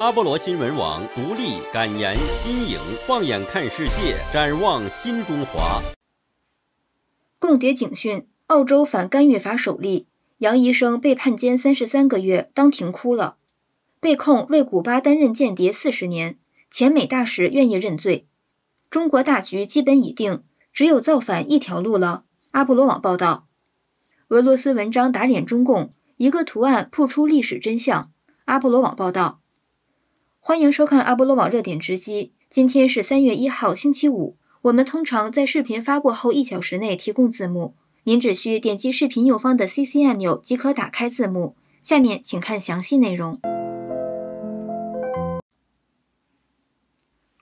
阿波罗新闻网独立、敢言、新颖，放眼看世界，展望新中华。共谍警讯：澳洲反干预法首例，杨医生被判监三十三个月，当庭哭了。被控为古巴担任间谍四十年，前美大使愿意认罪。中国大局基本已定，只有造反一条路了。阿波罗网报道。俄罗斯文章打脸中共，一个图案曝出历史真相。阿波罗网报道。欢迎收看阿波罗网热点直击。今天是三月一号，星期五。我们通常在视频发布后一小时内提供字幕，您只需点击视频右方的 CC 按钮即可打开字幕。下面请看详细内容。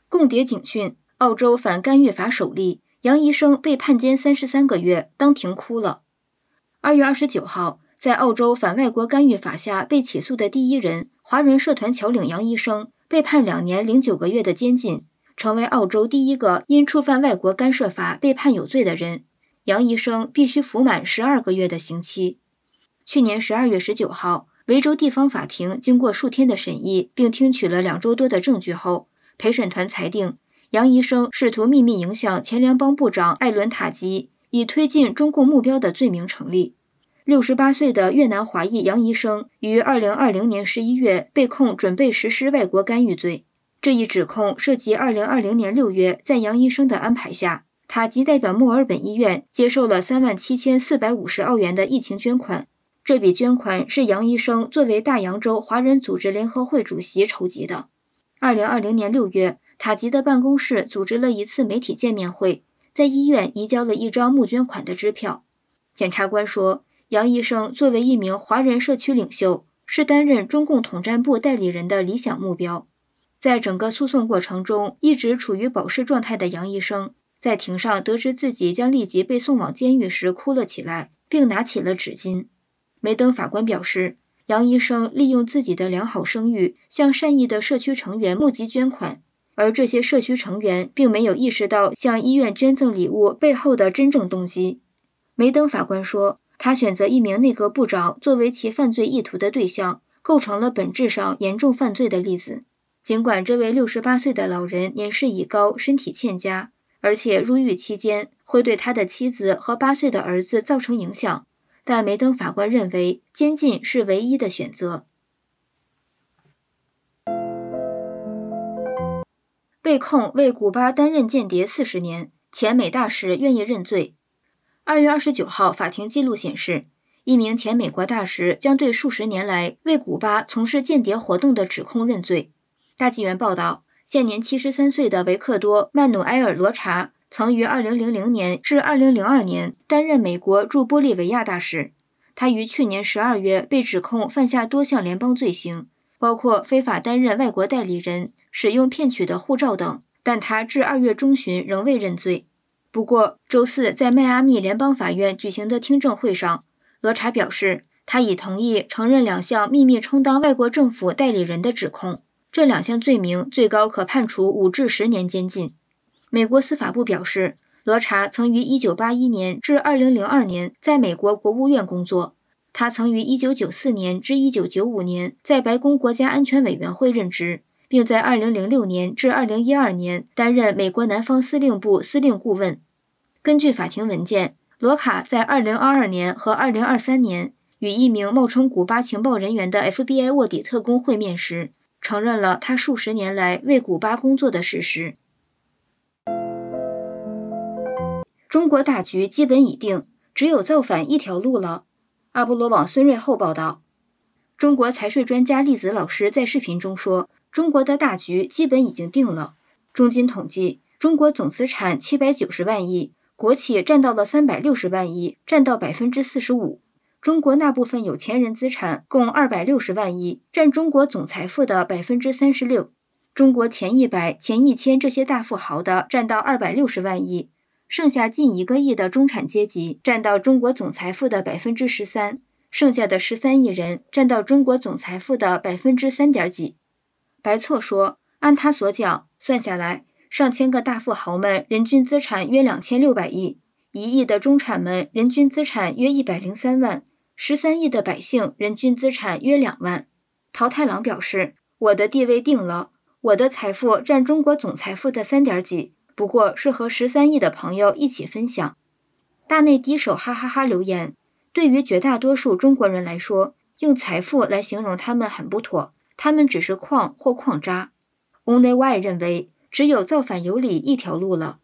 共谍警讯：澳洲反干预法首例，杨医生被判监三十三个月，当庭哭了。二月二十九号，在澳洲反外国干预法下被起诉的第一人。华人社团乔领杨医生被判两年零九个月的监禁，成为澳洲第一个因触犯外国干涉法被判有罪的人。杨医生必须服满十二个月的刑期。去年十二月十九号，维州地方法庭经过数天的审议，并听取了两周多的证据后，陪审团裁定杨医生试图秘密影响前联邦部长艾伦·塔吉，以推进中共目标的罪名成立。六十八岁的越南华裔杨医生于二零二零年十一月被控准备实施外国干预罪。这一指控涉及二零二零年六月，在杨医生的安排下，塔吉代表墨尔本医院接受了三万七千四百五十澳元的疫情捐款。这笔捐款是杨医生作为大洋洲华人组织联合会主席筹集的。二零二零年六月，塔吉的办公室组织了一次媒体见面会，在医院移交了一张募捐款的支票。检察官说。杨医生作为一名华人社区领袖，是担任中共统战部代理人的理想目标。在整个诉讼过程中，一直处于保释状态的杨医生，在庭上得知自己将立即被送往监狱时，哭了起来，并拿起了纸巾。梅登法官表示，杨医生利用自己的良好声誉，向善意的社区成员募集捐款，而这些社区成员并没有意识到向医院捐赠礼物背后的真正动机。梅登法官说。他选择一名内阁部长作为其犯罪意图的对象，构成了本质上严重犯罪的例子。尽管这位68岁的老人年事已高，身体欠佳，而且入狱期间会对他的妻子和8岁的儿子造成影响，但梅登法官认为监禁是唯一的选择。被控为古巴担任间谍40年，前美大使愿意认罪。二月二十九号，法庭记录显示，一名前美国大使将对数十年来为古巴从事间谍活动的指控认罪。大纪元报道，现年七十三岁的维克多·曼努埃尔·罗查曾于二零零零年至二零零二年担任美国驻玻利维亚大使。他于去年十二月被指控犯下多项联邦罪行，包括非法担任外国代理人、使用骗取的护照等，但他至二月中旬仍未认罪。不过，周四在迈阿密联邦法院举行的听证会上，罗查表示，他已同意承认两项秘密充当外国政府代理人的指控。这两项罪名最高可判处五至十年监禁。美国司法部表示，罗查曾于1981年至2002年在美国国务院工作，他曾于1994年至1995年在白宫国家安全委员会任职。并在二零零六年至二零一二年担任美国南方司令部司令顾问。根据法庭文件，罗卡在二零二二年和二零二三年与一名冒充古巴情报人员的 FBI 卧底特工会面时，承认了他数十年来为古巴工作的事实。中国大局基本已定，只有造反一条路了。阿波罗网孙瑞厚报道，中国财税专家栗子老师在视频中说。中国的大局基本已经定了。中金统计，中国总资产七百九十万亿，国企占到了三百六十万亿，占到百分之四十五。中国那部分有钱人资产共二百六十万亿，占中国总财富的百分之三十六。中国前一百、前一千这些大富豪的占到二百六十万亿，剩下近一个亿的中产阶级占到中国总财富的百分之十三，剩下的十三亿人占到中国总财富的百分之三点几。白措说：“按他所讲算下来，上千个大富豪们人均资产约两千六百亿，一亿的中产们人均资产约一百零三万，十三亿的百姓人均资产约两万。”桃太郎表示：“我的地位定了，我的财富占中国总财富的三点几，不过是和十三亿的朋友一起分享。”大内低手哈哈哈留言：“对于绝大多数中国人来说，用财富来形容他们很不妥。”他们只是矿或矿渣。OnlyY 认为，只有造反有理一条路了。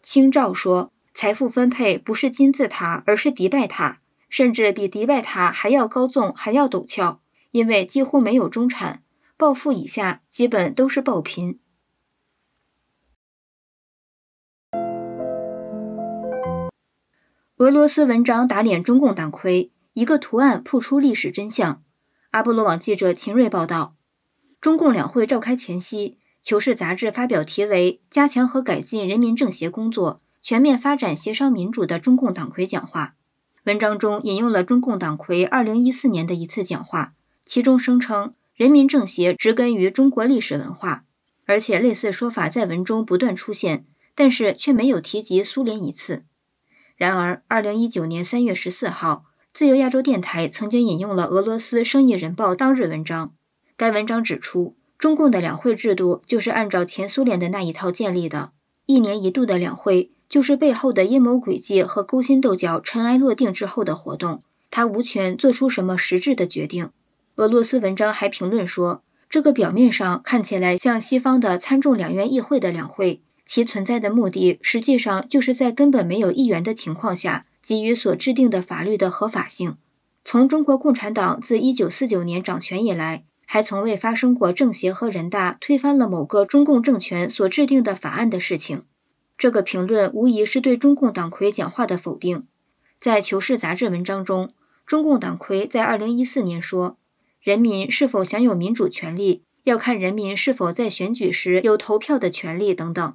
清照说，财富分配不是金字塔，而是迪拜塔，甚至比迪拜塔还要高纵，还要陡峭，因为几乎没有中产，暴富以下基本都是暴贫。俄罗斯文章打脸中共党魁，一个图案曝出历史真相。阿波罗网记者秦锐报道。中共两会召开前夕，《求是》杂志发表题为《加强和改进人民政协工作，全面发展协商民主》的中共党魁讲话。文章中引用了中共党魁2014年的一次讲话，其中声称人民政协植根于中国历史文化，而且类似说法在文中不断出现，但是却没有提及苏联一次。然而，2019年3月14号，自由亚洲电台曾经引用了俄罗斯《生意人报》当日文章。该文章指出，中共的两会制度就是按照前苏联的那一套建立的。一年一度的两会就是背后的阴谋诡计和勾心斗角尘埃落定之后的活动，他无权做出什么实质的决定。俄罗斯文章还评论说，这个表面上看起来像西方的参众两院议会的两会，其存在的目的实际上就是在根本没有议员的情况下，给予所制定的法律的合法性。从中国共产党自一九四九年掌权以来，还从未发生过政协和人大推翻了某个中共政权所制定的法案的事情。这个评论无疑是对中共党魁讲话的否定。在《求是》杂志文章中，中共党魁在二零一四年说：“人民是否享有民主权利，要看人民是否在选举时有投票的权利等等。”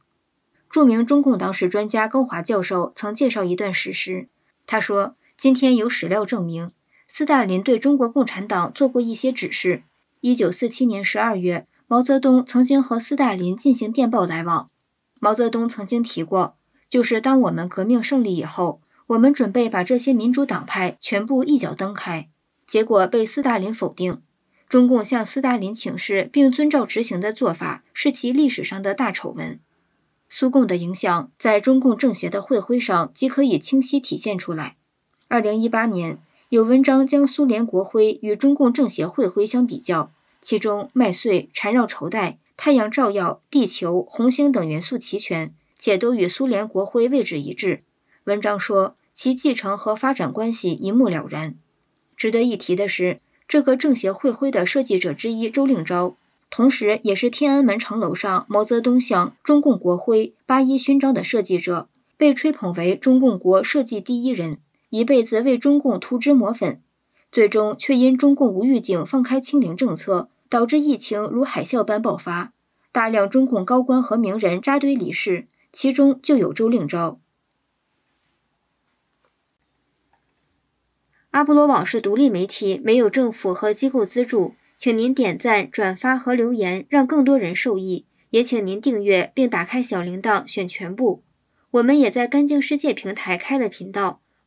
著名中共党史专家高华教授曾介绍一段史实，他说：“今天有史料证明，斯大林对中国共产党做过一些指示。”一九四七年十二月，毛泽东曾经和斯大林进行电报来往。毛泽东曾经提过，就是当我们革命胜利以后，我们准备把这些民主党派全部一脚蹬开，结果被斯大林否定。中共向斯大林请示并遵照执行的做法，是其历史上的大丑闻。苏共的影响在中共政协的会徽上即可以清晰体现出来。二零一八年。有文章将苏联国徽与中共政协会徽相比较，其中麦穗缠绕绸带、太阳照耀、地球、红星等元素齐全，且都与苏联国徽位置一致。文章说其继承和发展关系一目了然。值得一提的是，这个政协会徽的设计者之一周令钊，同时也是天安门城楼上毛泽东像、中共国徽、八一勋章的设计者，被吹捧为中共国设计第一人。一辈子为中共涂脂抹粉，最终却因中共无预警放开清零政策，导致疫情如海啸般爆发，大量中共高官和名人扎堆离世，其中就有周令钊。阿波罗网是独立媒体，没有政府和机构资助，请您点赞、转发和留言，让更多人受益。也请您订阅并打开小铃铛，选全部。我们也在干净世界平台开了频道。